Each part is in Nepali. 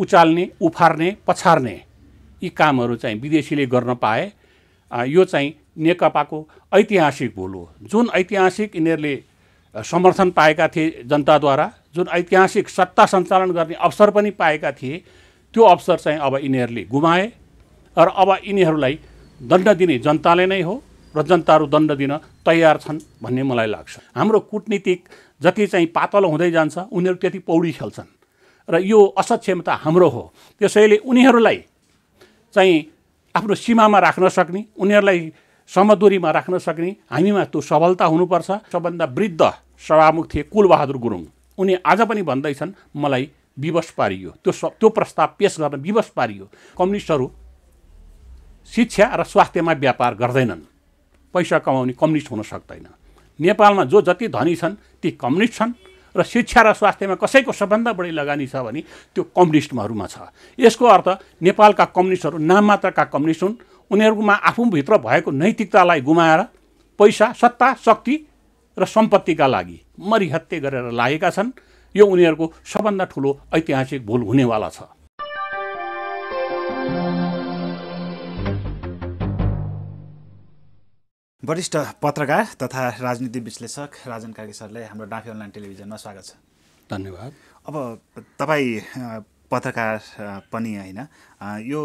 उचाल्ने उफार्ने पछार्ने यी कामहरू चाहिँ विदेशीले गर्न पाए यो चाहिँ नेकपाको ऐतिहासिक भूल हो जुन ऐतिहासिक यिनीहरूले समर्थन पाएका थिए जनताद्वारा जुन ऐतिहासिक सत्ता सञ्चालन गर्ने अवसर पनि पाएका थिए त्यो अवसर चाहिँ अब यिनीहरूले गुमाए र अब यिनीहरूलाई दण्ड दिने जनताले नै हो र जनताहरू दण्ड दिन तयार छन् भन्ने मलाई लाग्छ हाम्रो कुटनीतिक जति चाहिँ पातलो हुँदै जान्छ उनीहरू त्यति पौडी खेल्छन् र यो असक्षमता हाम्रो हो त्यसैले उनीहरूलाई चाहिँ आफ्नो सीमामा राख्न सक्ने उनीहरूलाई समदुरीमा राख्न सक्ने हामीमा त्यो सबलता हुनुपर्छ सबभन्दा वृद्ध सभामुख थिए कुलबहादुर गुरुङ उनी आज पनि भन्दैछन् मलाई विवश पारियो त्यो त्यो प्रस्ताव पेस गर्न विवश पारियो कम्युनिस्टहरू शिक्षा र स्वास्थ्यमा व्यापार गर्दैनन् पैसा कमाउने कम्युनिस्ट हुन सक्दैन नेपालमा जो जति धनी छन् ती कम्युनिस्ट छन् र शिक्षा र स्वास्थ्यमा कसैको सबभन्दा बढी लगानी छ भने त्यो कम्युनिस्टहरूमा छ यसको अर्थ नेपालका कम्युनिस्टहरू नाम मात्रका कम्युनिस्ट हुन् उनीहरूमा आफूभित्र भएको नैतिकतालाई गुमाएर पैसा सत्ता शक्ति र सम्पत्तिका लागि मरिहत्ते गरेर लागेका छन् यो उनीहरूको सबभन्दा ठुलो ऐतिहासिक भूल हुनेवाला छ वरिष्ठ पत्रकार तथा राजनीति विश्लेषक राजन कार्की सरलाई हाम्रो डाँफी अनलाइन टेलिभिजनमा स्वागत छ धन्यवाद अब तपाईँ पत्रकार पनि होइन यो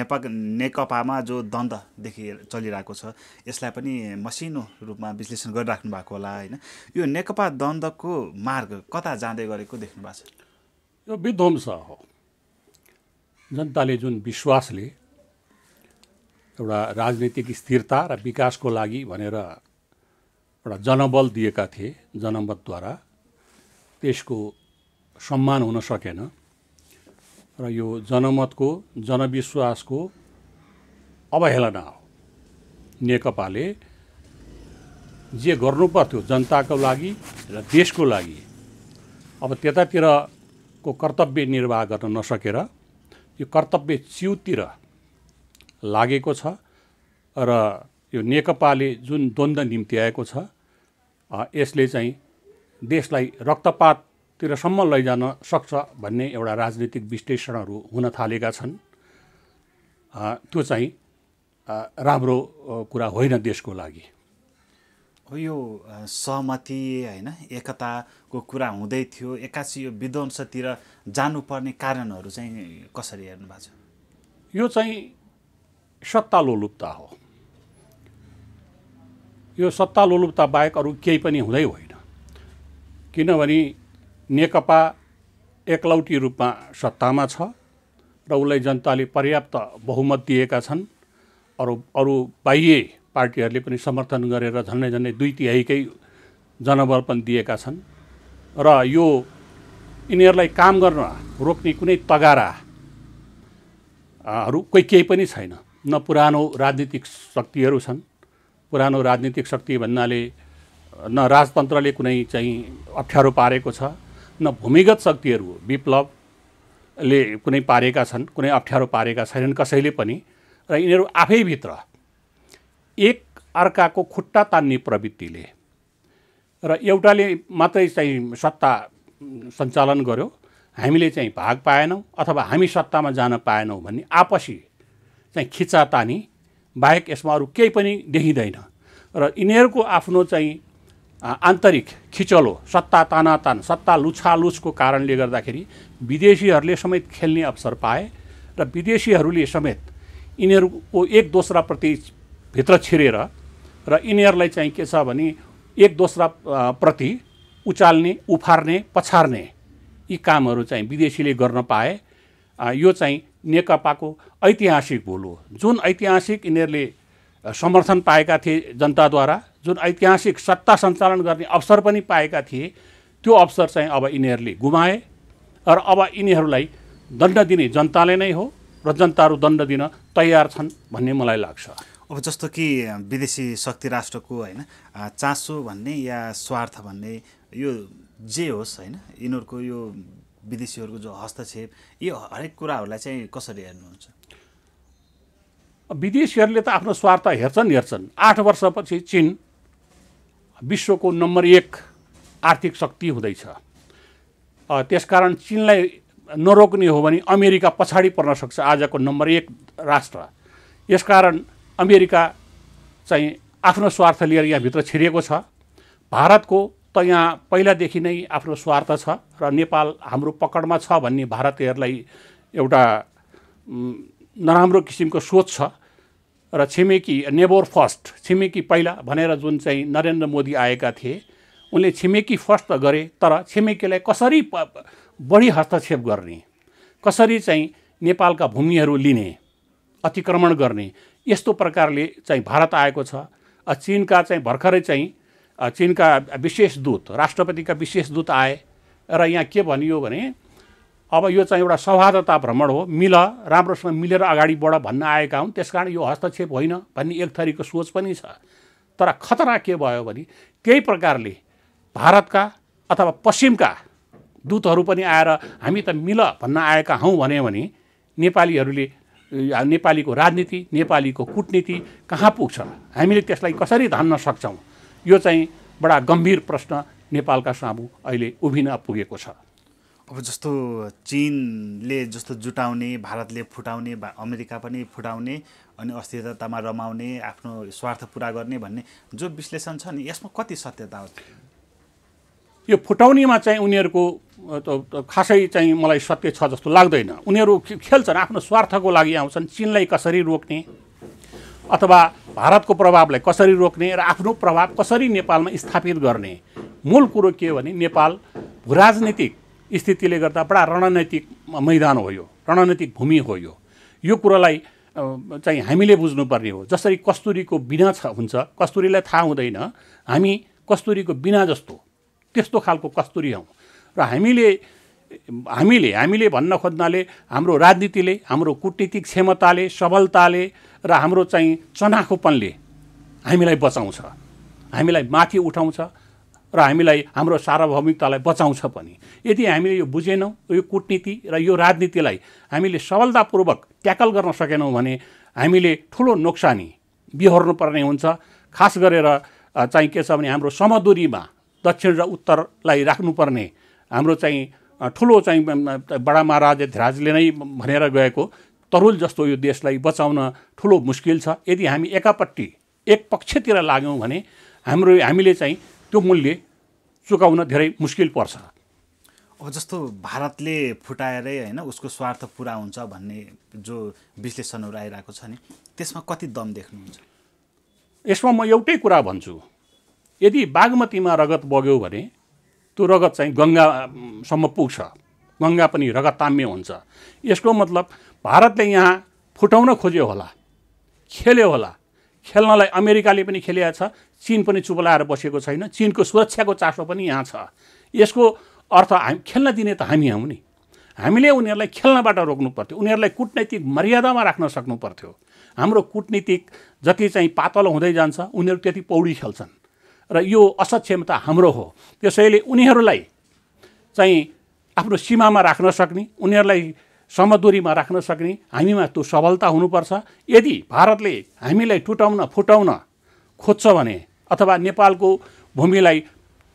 नेपा नेकपामा जो द्वन्द्वदेखि चलिरहेको छ यसलाई पनि मसिनो रूपमा विश्लेषण गरिराख्नु भएको होला होइन यो नेकपा द्वन्द्वको मार्ग कता जाँदै गरेको देख्नु भएको छ यो विध्वंस हो जनताले जुन विश्वासले एउटा राजनीतिक स्थिरता र विकासको लागि भनेर एउटा जनबल दिएका थिए जनमतद्वारा त्यसको सम्मान हुन सकेन र यो जनमतको जनविश्वासको अवहेलना हो नेकपाले जे गर्नु पर्थ्यो जनताको लागि र देशको लागि अब त्यतातिरको कर्तव्य निर्वाह गर्न नसकेर यो कर्तव्य च्युतिर लागेको छ र यो नेकपाले जुन द्वन्द्व निम्त्याएको छ यसले चाहिँ देशलाई रक्तपाततिरसम्म लैजान सक्छ भन्ने एउटा राजनीतिक विश्लेषणहरू हुन थालेका छन् त्यो चाहिँ राम्रो कुरा होइन देशको लागि यो सहमति होइन एकताको कुरा हुँदै थियो एक्कासी यो विध्वंसतिर जानुपर्ने कारणहरू चाहिँ कसरी हेर्नु भएको छ यो चाहिँ सत्ता लोलुपता हो यो सत्ता लोलुपता बाहेक अरू केही पनि हुँदै होइन किनभने नेकपा एकलौटी रूपमा सत्तामा छ र उसलाई जनताले पर्याप्त बहुमत दिएका छन् अरू अरू बाह्य पार्टीहरूले पनि समर्थन गरेर झन्डै झन्डै दुई तिहाईकै जनबल पनि दिएका छन् र यो यिनीहरूलाई काम गर्न रोक्ने कुनै तगाराहरू कोही केही पनि छैन न पुरानो राजनीतिक शक्तिहरू छन् पुरानो राजनीतिक शक्ति भन्नाले न राजतन्त्रले कुनै चाहिँ अप्ठ्यारो पारेको छ न भूमिगत शक्तिहरू विप्लवले कुनै पारेका छन् कुनै अप्ठ्यारो पारेका छैनन् कसैले पनि र यिनीहरू आफैभित्र एक अर्काको खुट्टा तान्ने प्रवृत्तिले र एउटाले मात्रै चाहिँ सत्ता सञ्चालन गर्यो हामीले चाहिँ भाग पाएनौँ अथवा हामी सत्तामा जान पाएनौँ भन्ने आपसी चाहिँ खिचा तानी बाहेक यसमा अरू केही पनि देखिँदैन र यिनीहरूको आफ्नो चाहिँ आन्तरिक खिचलो सत्ता तानातान सत्ता लुछालुछको कारणले गर्दाखेरि विदेशीहरूले समेत खेल्ने अवसर पाए र विदेशीहरूले समेत यिनीहरूको एक दोस्राप्रति भित्र छिरेर र यिनीहरूलाई चाहिँ के छ भने एक दोस्रा प्रति उचाल्ने उफार्ने पछार्ने यी कामहरू चाहिँ विदेशीले गर्न पाए यो चाहिँ नेकपाको ऐतिहासिक भूल हो जुन ऐतिहासिक यिनीहरूले समर्थन पाएका थिए जनताद्वारा जुन ऐतिहासिक सत्ता सञ्चालन गर्ने अवसर पनि पाएका थिए त्यो अवसर चाहिँ अब यिनीहरूले गुमाए र अब यिनीहरूलाई दण्ड दिने जनताले नै हो र जनताहरू दण्ड दिन तयार छन् भन्ने मलाई लाग्छ अब जस्तो कि विदेशी शक्ति राष्ट्रको होइन चासो भन्ने या स्वार्थ भन्ने यो जे होस् होइन यिनीहरूको यो विदेशीहरूको जो हस्तक्षेप यो हरेक कुराहरूलाई चाहिँ कसरी हेर्नुहुन्छ विदेशीहरूले त आफ्नो स्वार्थ हेर्छन् हेर्छन् आठ वर्षपछि चिन विश्वको नम्बर एक आर्थिक शक्ति हुँदैछ त्यसकारण चिनलाई नरोक्ने हो भने अमेरिका पछाडि पर्न सक्छ आजको नम्बर एक राष्ट्र यसकारण अमेरिका चाहिँ आफ्नो स्वार्थ लिएर यहाँभित्र छिरिएको छ भारतको त यहाँ पहिलादेखि नै आफ्नो स्वार्थ छ र नेपाल हाम्रो पकडमा छ भन्ने भारतीयहरूलाई एउटा नराम्रो किसिमको सोच छ र छिमेकी नेबोर फर्स्ट छिमेकी पहिला भनेर जुन चाहिँ नरेन्द्र मोदी आएका थिए उनले छिमेकी फर्स्ट त गरे तर छिमेकीलाई कसरी बढी हस्तक्षेप गर्ने कसरी चाहिँ नेपालका भूमिहरू लिने अतिक्रमण गर्ने यस्तो प्रकारले चाहिँ भारत आएको छ चिनका चाहिँ भर्खरै चाहिँ चिनका विशेष दूत राष्ट्रपतिका विशेष दूत आए र यहाँ के भनियो भने अब यो चाहिँ एउटा सौहार्दता भ्रमण हो मिल राम्रोसँग मिलेर अगाडि बढ भन्न आएका हुन् त्यसकारण यो हस्तक्षेप होइन भन्ने एक थरीको सोच पनि छ तर खतरा के भयो भने त्यही प्रकारले भारतका अथवा पश्चिमका दूतहरू पनि आएर हामी त मिल भन्न आएका हौँ भने भने नेपालीहरूले नेपालीको राजनीति नेपालीको कुटनीति कहाँ पुग्छ हामीले त्यसलाई कसरी धान्न सक्छौँ यो चाहिँ बडा गम्भीर प्रश्न नेपालका सामु अहिले उभिन पुगेको छ अब जस्तो चिनले जस्तो जुटाउने भारतले फुटाउने अमेरिका पनि फुटाउने अनि अस्थिरतामा रमाउने आफ्नो स्वार्थ पुरा गर्ने भन्ने जो विश्लेषण छ नि यसमा कति सत्यता हो यो फुटाउनेमा चाहिँ उनीहरूको खासै चाहिँ मलाई सत्य छ जस्तो लाग्दैन उनीहरू खेल्छन् आफ्नो स्वार्थको लागि आउँछन् चिनलाई कसरी रोक्ने अथवा भारतको प्रभावलाई कसरी रोक्ने र आफ्नो प्रभाव कसरी नेपालमा स्थापित गर्ने मूल कुरो के हो भने नेपाल भूराजनीतिक स्थितिले गर्दा बडा रणनैतिक मैदान हो यो रणनैतिक भूमि हो यो यो कुरोलाई चाहिँ हामीले बुझ्नुपर्ने हो जसरी कस्तुरीको बिना छ हुन्छ कस्तुरीलाई थाहा हुँदैन हामी कस्तुरीको बिना जस्तो त्यस्तो खालको कस्तुरी हौँ र हामीले हामीले हामीले भन्न खोज्नाले हाम्रो राजनीतिले हाम्रो कुटनीतिक क्षमताले सबलताले र हाम्रो चाहिँ चनाखोपनले हामीलाई बचाउँछ हामीलाई माथि उठाउँछ र हामीलाई हाम्रो सार्वभौमिकतालाई बचाउँछ पनि यदि हामीले यो बुझेनौँ यो कुटनीति र यो राजनीतिलाई हामीले सफलतापूर्वक ट्याकल गर्न सकेनौँ भने हामीले ठुलो नोक्सानी बिहोर्नु पर्ने हुन्छ खास गरेर चाहिँ के छ भने हाम्रो समदुरीमा दक्षिण र उत्तरलाई राख्नुपर्ने हाम्रो चाहिँ ठुलो चाहिँ बडा महाराज धिराजले नै भनेर गएको तरुल जस्तो यो देशलाई बचाउन ठुलो मुस्किल छ यदि हामी एकापट्टि एक पक्षतिर लाग्यौँ भने हाम्रो हामीले चाहिँ त्यो मूल्य चुकाउन धेरै मुस्किल पर्छ अब जस्तो भारतले फुटाएरै होइन उसको स्वार्थ पुरा हुन्छ भन्ने जो विश्लेषणहरू आइरहेको छ नि त्यसमा कति दम देख्नुहुन्छ यसमा म एउटै कुरा भन्छु यदि बागमतीमा रगत बग्यो भने त्यो रगत चाहिँ गङ्गासम्म पुग्छ गङ्गा पनि रगताम्य हुन्छ यसको मतलब भारतले यहाँ फुटाउन खोज्यो होला खेल्यो होला खेल्नलाई अमेरिकाले पनि खेलेको छ चिन पनि चुपलाएर बसेको छैन चिनको सुरक्षाको चासो पनि यहाँ छ यसको अर्थ हामी खेल्न दिने त हामी हौ नि हामीले उनीहरूलाई खेल्नबाट रोक्नु पर्थ्यो उनीहरूलाई कुटनैतिक मर्यादामा राख्न सक्नु पर्थ्यो हाम्रो कुटनीतिक जति चाहिँ पातलो हुँदै जान्छ उनीहरू त्यति पौडी खेल्छन् र यो असक्षमता हाम्रो हो त्यसैले उनीहरूलाई चाहिँ आफ्नो सीमामा राख्न सक्ने उनीहरूलाई समदुरीमा राख्न सक्ने हामीमा त्यो सबलता हुनुपर्छ यदि भारतले हामीलाई टुटाउन फुटाउन खोज्छ भने अथवा नेपालको भूमिलाई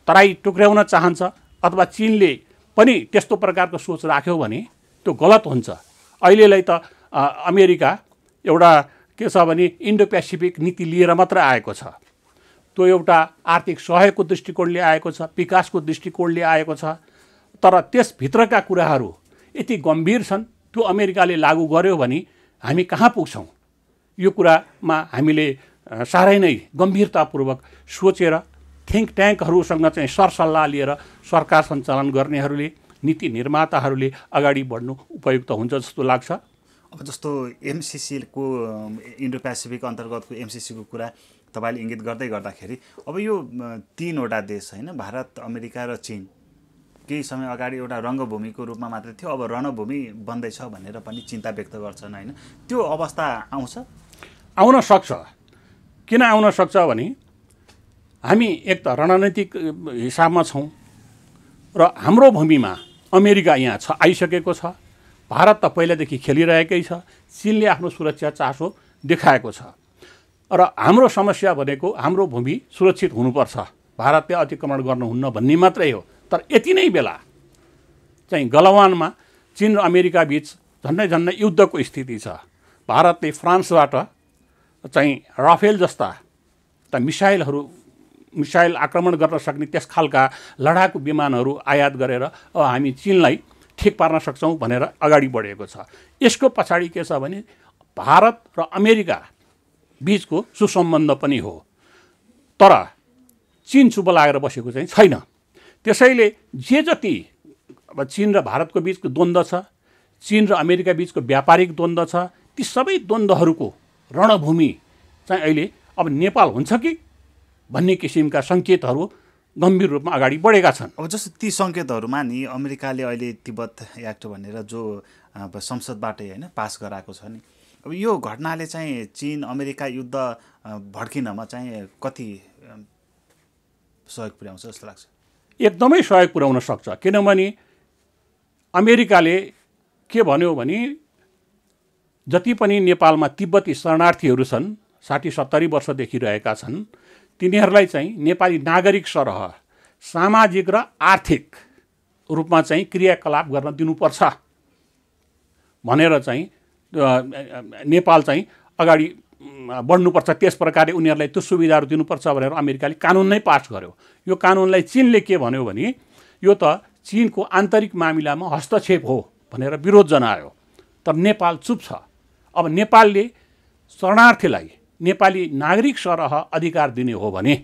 तराई टुक्र्याउन चाहन्छ अथवा चिनले पनि त्यस्तो प्रकारको सोच राख्यो भने त्यो गलत हुन्छ अहिलेलाई त अमेरिका एउटा के छ भने इन्डो पेसिफिक नीति लिएर मात्र आएको छ त्यो एउटा आर्थिक सहयोगको दृष्टिकोणले आएको छ विकासको दृष्टिकोणले आएको छ तर त्यसभित्रका कुराहरू यति गम्भीर छन् त्यो अमेरिकाले लागू गर्यो भने हामी कहाँ पुग्छौँ यो कुरामा हामीले साह्रै नै गम्भीरतापूर्वक सोचेर थिङ्क ट्याङ्कहरूसँग चाहिँ सरसल्लाह लिएर सरकार सञ्चालन गर्नेहरूले नीति निर्माताहरूले अगाडि बढ्नु उपयुक्त हुन्छ जस्तो लाग्छ अब जस्तो एमसिसीको इन्डो पेसिफिक अन्तर्गतको एमसिसीको कुरा तपाईँले इङ्गित गर्दै गर्दाखेरि अब यो तिनवटा देश होइन भारत अमेरिका र चिन केही समय अगाडि एउटा रङ्गभूमिको रूपमा मात्रै थियो अब रणभूमि बन्दैछ भनेर पनि चिन्ता व्यक्त गर्छन् होइन त्यो अवस्था आउँछ आउन सक्छ किन आउन सक्छ भने हामी एक त रणनैतिक हिसाबमा छौँ र हाम्रो भूमिमा अमेरिका यहाँ छ आइसकेको छ भारत त पहिलादेखि खेलिरहेकै छ चिनले आफ्नो सुरक्षा चासो देखाएको छ र हाम्रो समस्या भनेको हाम्रो भूमि सुरक्षित हुनुपर्छ भारतले अतिक्रमण गर्नुहुन्न भन्ने मात्रै हो तर यति नै बेला चाहिँ गलवानमा चिन र अमेरिका बिच झन्डै झन्डै युद्धको स्थिति छ भारतले फ्रान्सबाट चाहिँ राफेल जस्ता त मिसाइलहरू मिसाइल आक्रमण गर्न सक्ने त्यस खालका लडाकु विमानहरू आयात गरेर अब हामी चिनलाई ठिक पार्न सक्छौँ भनेर अगाडि बढेको छ यसको पछाडि के छ भने भारत र अमेरिका बिचको सुसम्बन्ध पनि हो तर चिन चुप लागेर बसेको चाहिँ छैन त्यसैले जे जति अब चिन र भारतको बिचको द्वन्द्व छ चिन र अमेरिका बिचको व्यापारिक द्वन्द्व छ ती सबै द्वन्द्वहरूको रणभूमि चाहिँ अहिले अब नेपाल हुन्छ कि भन्ने किसिमका सङ्केतहरू गम्भीर रूपमा अगाडि बढेका छन् अब जस्तो ती सङ्केतहरूमा नि अमेरिकाले अहिले तिब्बत एक्ट भनेर जो संसदबाटै होइन पास गराएको छ नि अब यो घटनाले चाहिँ चिन अमेरिका युद्ध भड्किनमा चाहिँ कति सहयोग पुर्याउँछ जस्तो लाग्छ एकदमै सहयोग पुर्याउन सक्छ किनभने अमेरिकाले के भन्यो भने जति पनि नेपालमा तिब्बती शरणार्थीहरू छन् साठी सत्तरी वर्षदेखि रहेका छन् तिनीहरूलाई चाहिँ नेपाली नागरिक सरह सामाजिक र आर्थिक रूपमा चाहिँ क्रियाकलाप गर्न दिनुपर्छ भनेर चाहिँ नेपाल चाहिँ अगाडि बढ्नुपर्छ त्यस प्रकारले उनीहरूलाई त्यो सुविधाहरू दिनुपर्छ भनेर अमेरिकाले कानुन नै पास गर्यो यो कानुनलाई चिनले के भन्यो भने यो त चिनको आन्तरिक मामिलामा हस्तक्षेप हो भनेर विरोध जनायो तर नेपाल चुप छ अब नेपालले शरणार्थीलाई नेपाली नागरिक सरह अधिकार दिने हो भने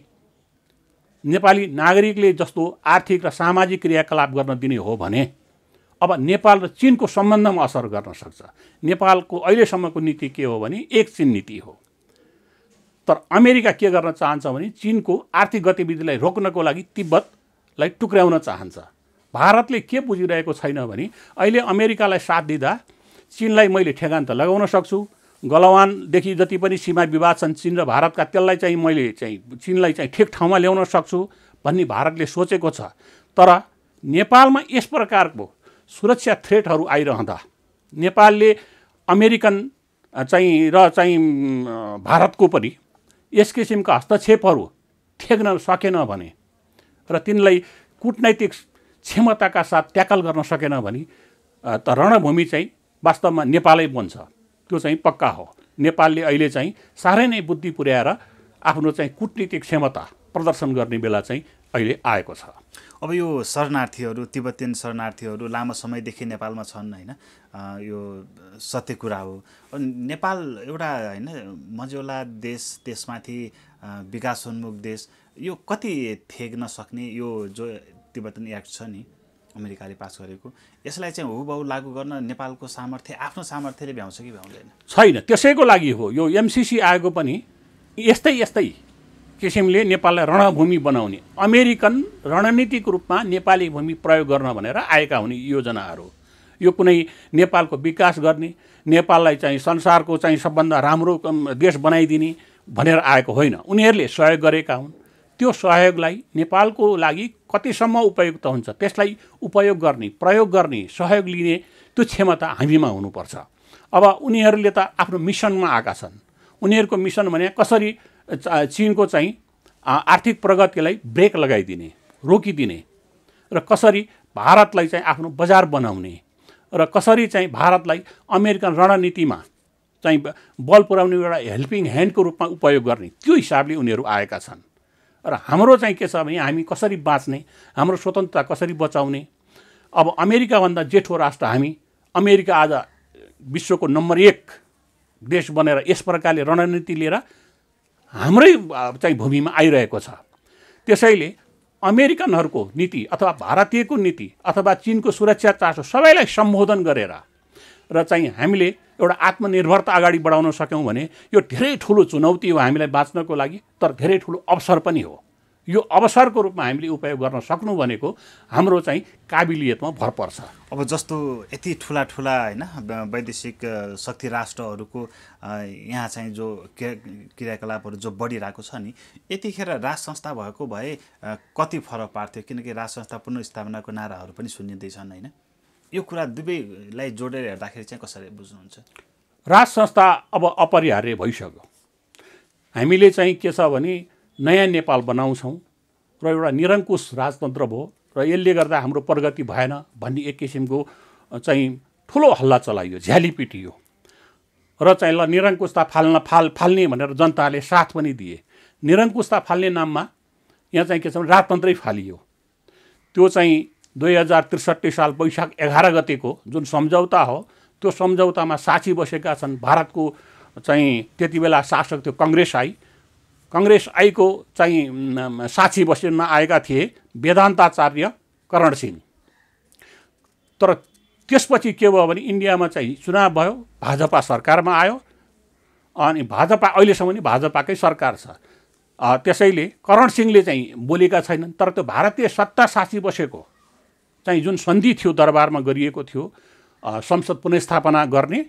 नेपाली नागरिकले जस्तो आर्थिक र सामाजिक क्रियाकलाप गर्न दिने हो भने अब नेपाल र चिनको सम्बन्धमा असर गर्न सक्छ नेपालको अहिलेसम्मको नीति के हो भने एक चिन नीति हो तर अमेरिका के गर्न चाहन्छ भने चिनको आर्थिक गतिविधिलाई रोक्नको लागि तिब्बतलाई टुक्र्याउन चाहन्छ भारतले के बुझिरहेको छैन भने अहिले अमेरिकालाई साथ दिँदा चिनलाई मैले ठेगान त लगाउन सक्छु गलवानदेखि जति पनि सीमा विवाद छन् चिन र भारतका त्यसलाई चाहिँ मैले चाहिँ चिनलाई चाहिँ ठिक ठाउँमा ल्याउन सक्छु भन्ने भारतले सोचेको छ तर नेपालमा यस प्रकारको सुरक्षा थ्रेटहरू आइरहँदा नेपालले अमेरिकन चाहिँ र चाहिँ भारतको पनि यस किसिमका हस्तक्षेपहरू ठेक्न सकेन भने र तिनलाई कुटनैतिक क्षमताका साथ ट्याकल गर्न सकेन भने त रणभूमि चाहिँ वास्तवमा नेपालै बन्छ त्यो चाहिँ पक्का हो नेपालले अहिले चाहिँ साह्रै नै बुद्धि पुर्याएर आफ्नो चाहिँ कुटनीतिक क्षमता प्रदर्शन गर्ने बेला चाहिँ अहिले आएको छ अब यो शरणार्थीहरू तिब्बतीयन शरणार्थीहरू लामो समयदेखि नेपालमा छन् होइन यो सत्य कुरा हो नेपाल एउटा होइन मजौला देश त्यसमाथि विकासोन्मुख देश यो कति थेग्न सक्ने यो जो तिब्बतन एक्ट छ नि अमेरिकाले पास गरेको यसलाई चाहिँ हुबहु लागू गर्न नेपालको सामर्थ्य आफ्नो सामर्थ्यले भ्याउँछ कि भ्याउँदैन छैन त्यसैको लागि हो यो एमसिसी आएको पनि यस्तै यस्तै किसिमले नेपाललाई रणभूमि बनाउने अमेरिकन रणनीतिक रूपमा नेपाली भूमि प्रयोग गर्न भनेर आएका हुने योजनाहरू यो कुनै नेपालको विकास गर्ने नेपाललाई चाहिँ संसारको चाहिँ सबभन्दा राम्रो देश बनाइदिने भनेर आएको होइन उनीहरूले सहयोग गरेका हुन् त्यो सहयोगलाई नेपालको लागि कतिसम्म उपयुक्त हुन्छ त्यसलाई उपयोग गर्ने प्रयोग गर्ने सहयोग लिने त्यो क्षमता हामीमा हुनुपर्छ अब उनीहरूले त आफ्नो मिसनमा आएका छन् उनीहरूको मिसन भने कसरी चिनको चाहिँ आर्थिक प्रगतिलाई ब्रेक लगाइदिने रोकिदिने र कसरी भारतलाई चाहिँ आफ्नो बजार बनाउने र कसरी चाहिँ भारतलाई अमेरिकन रणनीतिमा चाहिँ बल पुर्याउने एउटा हेल्पिङ ह्यान्डको रूपमा उपयोग गर्ने त्यो हिसाबले उनीहरू आएका छन् र हाम्रो चाहिँ के छ भने हामी कसरी बाँच्ने हाम्रो स्वतन्त्रता कसरी बचाउने अब अमेरिकाभन्दा जेठो राष्ट्र हामी अमेरिका आज विश्वको नम्बर एक देश बनेर यस प्रकारले रणनीति लिएर हाम्रै चाहिँ भूमिमा आइरहेको छ त्यसैले अमेरिकनहरूको नीति अथवा भारतीयको नीति अथवा चिनको सुरक्षा चासो सबैलाई सम्बोधन गरेर र चाहिँ हामीले एउटा आत्मनिर्भरता अगाडि बढाउन सक्यौँ भने यो धेरै ठुलो चुनौती हो हामीलाई बाँच्नको लागि तर धेरै ठुलो अवसर पनि हो यो अवसरको रूपमा हामीले उपयोग गर्न सक्नु भनेको हाम्रो चाहिँ काबिलियतमा भर पर्छ अब जस्तो यति ठुला ठुला होइन वैदेशिक शक्ति राष्ट्रहरूको यहाँ चाहिँ जो क्रियाकलापहरू जो बढिरहेको छ नि यतिखेर राज संस्था भएको भए कति फरक पार्थ्यो किनकि राज संस्था पुनर्स्थापनाको नाराहरू पनि सुनिँदैछन् होइन यो कुरा दुवैलाई जोडेर हेर्दाखेरि चाहिँ कसरी बुझ्नुहुन्छ राज संस्था अब अपरिहार्य भइसक्यो हामीले चाहिँ के छ भने नयाँ नेपाल बनाउँछौँ र एउटा निरङ्कुश राजतन्त्र भयो र यसले गर्दा हाम्रो प्रगति भएन भन्ने एक किसिमको चाहिँ ठुलो हल्ला चलाइयो झ्याली पिटियो र चाहिँ ल निरङ्कुशता फाल्न फाल फाल्ने भनेर जनताले साथ पनि दिए निरङ्कुशता फाल्ने नाममा यहाँ चाहिँ के छ भने राजतन्त्रै फालियो त्यो चाहिँ दुई हजार त्रिसठी साल वैशाख एघार गतेको जुन सम्झौता हो त्यो सम्झौतामा साक्षी बसेका छन् भारतको चाहिँ त्यति बेला शासक थियो कङ्ग्रेस आई कङ्ग्रेस आईको चाहिँ साक्षी बसेर आएका थिए वेदान्ताचार्य करण सिंह तर त्यसपछि के भयो भने इन्डियामा चाहिँ चुनाव भयो भाजपा सरकारमा आयो अनि भाजपा अहिलेसम्म नि भाजपाकै सरकार छ त्यसैले करण सिंहले चाहिँ बोलेका छैनन् तर त्यो भारतीय सत्ता साथी बसेको चाहिँ जुन सन्धि थियो दरबारमा गरिएको थियो संसद पुनस्थापना गर्ने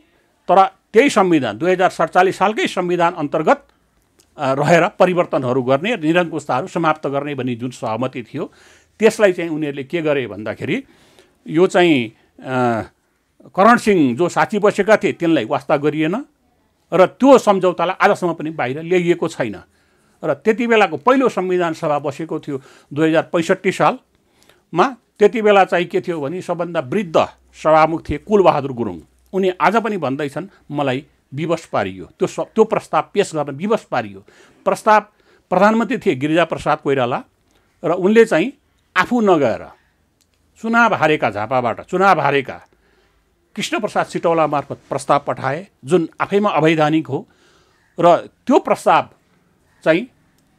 तर त्यही संविधान दुई हजार सडचालिस सालकै संविधान अन्तर्गत रहेर परिवर्तनहरू गर्ने निरङ्कुशताहरू समाप्त गर्ने भन्ने जुन सहमति थियो त्यसलाई चाहिँ उनीहरूले के गरे भन्दाखेरि यो चाहिँ करण सिंह जो साथी बसेका थिए तिनलाई वास्ता गरिएन र त्यो सम्झौतालाई आजसम्म पनि बाहिर ल्याइएको छैन र त्यति बेलाको पहिलो संविधान सभा बसेको थियो दुई हजार पैँसठी सालमा त्यति बेला चाहिँ के थियो भने सबभन्दा वृद्ध सभामुख थिए कुलबहादुर गुरुङ उनी आज पनि भन्दैछन् मलाई विवश पारियो त्यो स त्यो प्रस्ताव पेस गर्न विवश पारियो प्रस्ताव प्रधानमन्त्री थिए गिरिजा प्रसाद कोइराला र उनले चाहिँ आफू नगएर चुनाव हारेका झापाबाट चुनाव हारेका कृष्णप्रसाद सिटौला मार्फत प्रस्ताव पठाए जुन आफैमा अवैधानिक हो र त्यो प्रस्ताव चाहिँ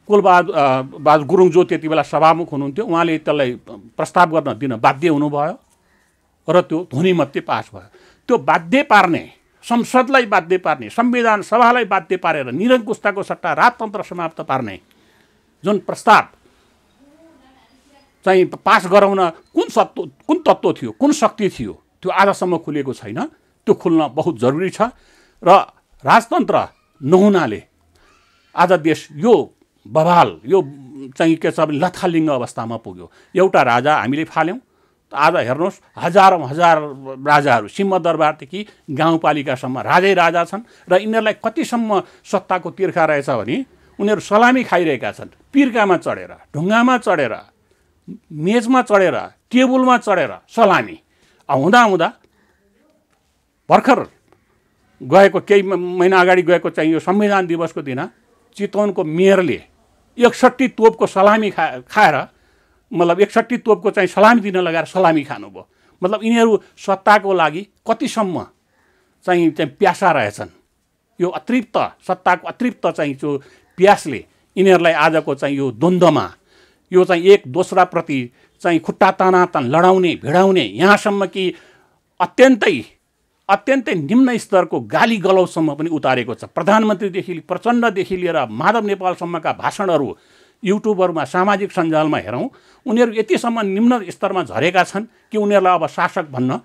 कुलबहादुर बहादुर गुरुङ जो त्यति बेला सभामुख हुनुहुन्थ्यो उहाँले त्यसलाई प्रस्ताव गर्न दिन बाध्य हुनुभयो र त्यो ध्वनिमध्ये पास भयो त्यो बाध्य पार्ने संसदलाई बाध्य पार्ने संविधान सभालाई बाध्य पारेर निरङ्कुशताको सट्टा राजतन्त्र समाप्त पार्ने जुन प्रस्ताव चाहिँ पास गराउन कुन सत्व कुन तत्त्व थियो कुन शक्ति थियो त्यो आजसम्म खुलेको छैन त्यो खुल्न बहुत जरुरी छ र राजतन्त्र नहुनाले आज देश यो बवाल यो चाहिँ के छ लथालिङ्ग अवस्थामा पुग्यो एउटा राजा हामीले फाल्यौँ आज हेर्नुहोस् हजारौँ हजार राजाहरू सिंहदरबारदेखि गाउँपालिकासम्म राजै राजा छन् र यिनीहरूलाई कतिसम्म सत्ताको तिर्खा रहेछ भने उनीहरू सलामी खाइरहेका छन् पिर्कामा चढेर ढुङ्गामा चढेर मेजमा चढेर टेबुलमा चढेर सलामी हुँदा हुँदा भर्खर गएको केही महिना अगाडि गएको चाहिँ यो संविधान दिवसको दिन चितवनको मेयरले एकसट्ठी तोपको सलामी खा खाएर मतलब एकसट्ठी तोपको चाहिँ सलामी दिन लगाएर सलामी खानुभयो मतलब यिनीहरू सत्ताको लागि कतिसम्म चाहिँ चाहिँ प्यासा रहेछन् यो अतृप्त सत्ताको अतृप्त चाहिँ त्यो प्यासले यिनीहरूलाई आजको चाहिँ यो द्वन्द्वमा यो चाहिँ एक दोस्राप्रति चाहिँ खुट्टा ताना तान लडाउने भिडाउने यहाँसम्म कि अत्यन्तै अत्यन्तै निम्न स्तरको गाली गलौसम्म पनि उतारेको छ प्रधानमन्त्रीदेखि प्रचण्डदेखि लिएर माधव नेपालसम्मका भाषणहरू युट्युबहरूमा सामाजिक सञ्जालमा हेरौँ उनीहरू यतिसम्म निम्न स्तरमा झरेका छन् कि उनीहरूलाई अब शासक भन्न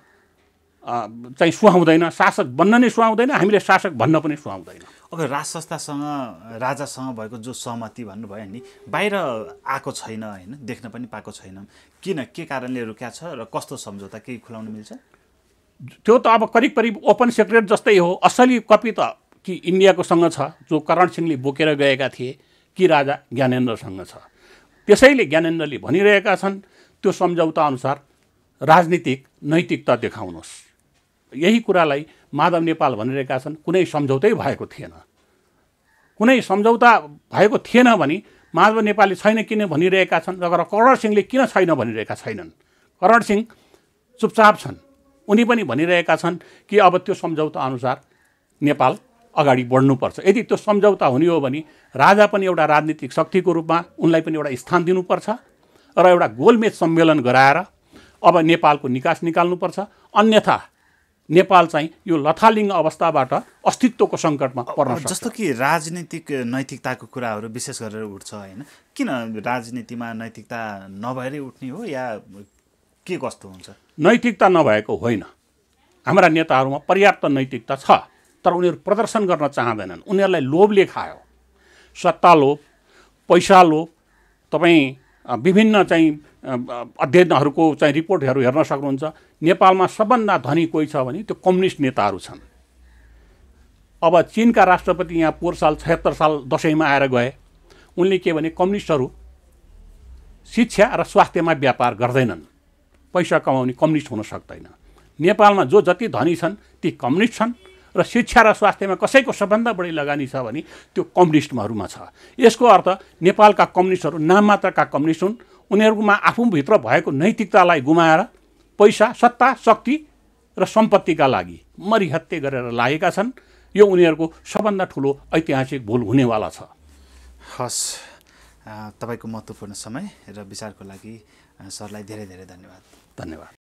चाहिँ सुहाउँदैन शासक बन्न नै सुहाउँदैन हामीले शासक भन्न पनि सुहाउँदैन अब राज संस्थासँग राजासँग भएको जो सहमति भन्नुभयो नि बाहिर आएको छैन होइन देख्न पनि पाएको छैन किन के कारणले रोक्या छ र कस्तो सम्झौता केही खुलाउनु मिल्छ त्यो त अब करिब करिब ओपन सेक्रेट जस्तै हो असली कपी त कि इन्डियाकोसँग छ जो करण सिंहले बोकेर गएका थिए कि राजा ज्ञानेन्द्रसँग छ त्यसैले ज्ञानेन्द्रले भनिरहेका छन् त्यो सम्झौता अनुसार राजनीतिक नैतिकता देखाउनुहोस् यही कुरालाई माधव नेपाल भनिरहेका छन् कुनै सम्झौतै भएको थिएन कुनै सम्झौता भएको थिएन भने माधव नेपालले छैन किन भनिरहेका छन् र करण सिंहले किन छैन भनिरहेका छैनन् करण सिंह चुपचाप छन् उनी पनि भनिरहेका छन् कि अब त्यो सम्झौता अनुसार नेपाल अगाडि बढ्नुपर्छ यदि त्यो सम्झौता हुने हो भने राजा पनि एउटा राजनीतिक शक्तिको रूपमा उनलाई पनि एउटा स्थान दिनुपर्छ र एउटा गोलमेज सम्मेलन गराएर अब नेपालको निकास निकाल्नुपर्छ अन्यथा नेपाल चाहिँ यो लथालिङ्ग अवस्थाबाट अस्तित्वको सङ्कटमा पर्न जस्तो कि राजनीतिक नैतिकताको कुराहरू विशेष गरेर उठ्छ होइन किन राजनीतिमा नैतिकता नभएरै उठ्ने हो या के कस्तो हुन्छ नैतिकता नभएको होइन हाम्रा नेताहरूमा पर्याप्त नैतिकता छ तर उनीहरू प्रदर्शन गर्न चाहँदैनन् उनीहरूलाई लोभले खायो सत्ता लोभ पैसा लोभ तपाईँ विभिन्न चाहिँ अध्ययनहरूको चाहिँ रिपोर्टहरू हेर्न सक्नुहुन्छ नेपालमा सबभन्दा धनी कोही छ भने त्यो कम्युनिस्ट नेताहरू छन् अब चिनका राष्ट्रपति यहाँ पोहोर साल छत्तर साल दसैँमा आएर गए उनले के भने कम्युनिस्टहरू शिक्षा र स्वास्थ्यमा व्यापार गर्दैनन् पैसा कमाउने कम्युनिस्ट हुन सक्दैन नेपालमा जो जति धनी छन् ती कम्युनिस्ट छन् र शिक्षा र स्वास्थ्यमा कसैको सबभन्दा बढी लगानी छ भने त्यो कम्युनिस्टहरूमा छ यसको अर्थ नेपालका कम्युनिस्टहरू नाम मात्रका कम्युनिस्ट हुन् उनीहरूमा आफूभित्र भएको नैतिकतालाई गुमाएर पैसा सत्ता शक्ति र सम्पत्तिका लागि मरिहत्ते गरेर लागेका छन् यो उनीहरूको सबभन्दा ठुलो ऐतिहासिक भूल हुनेवाला छ हस् तपाईँको महत्त्वपूर्ण समय र विचारको लागि सरलाई धेरै धेरै धन्यवाद धन्यवाद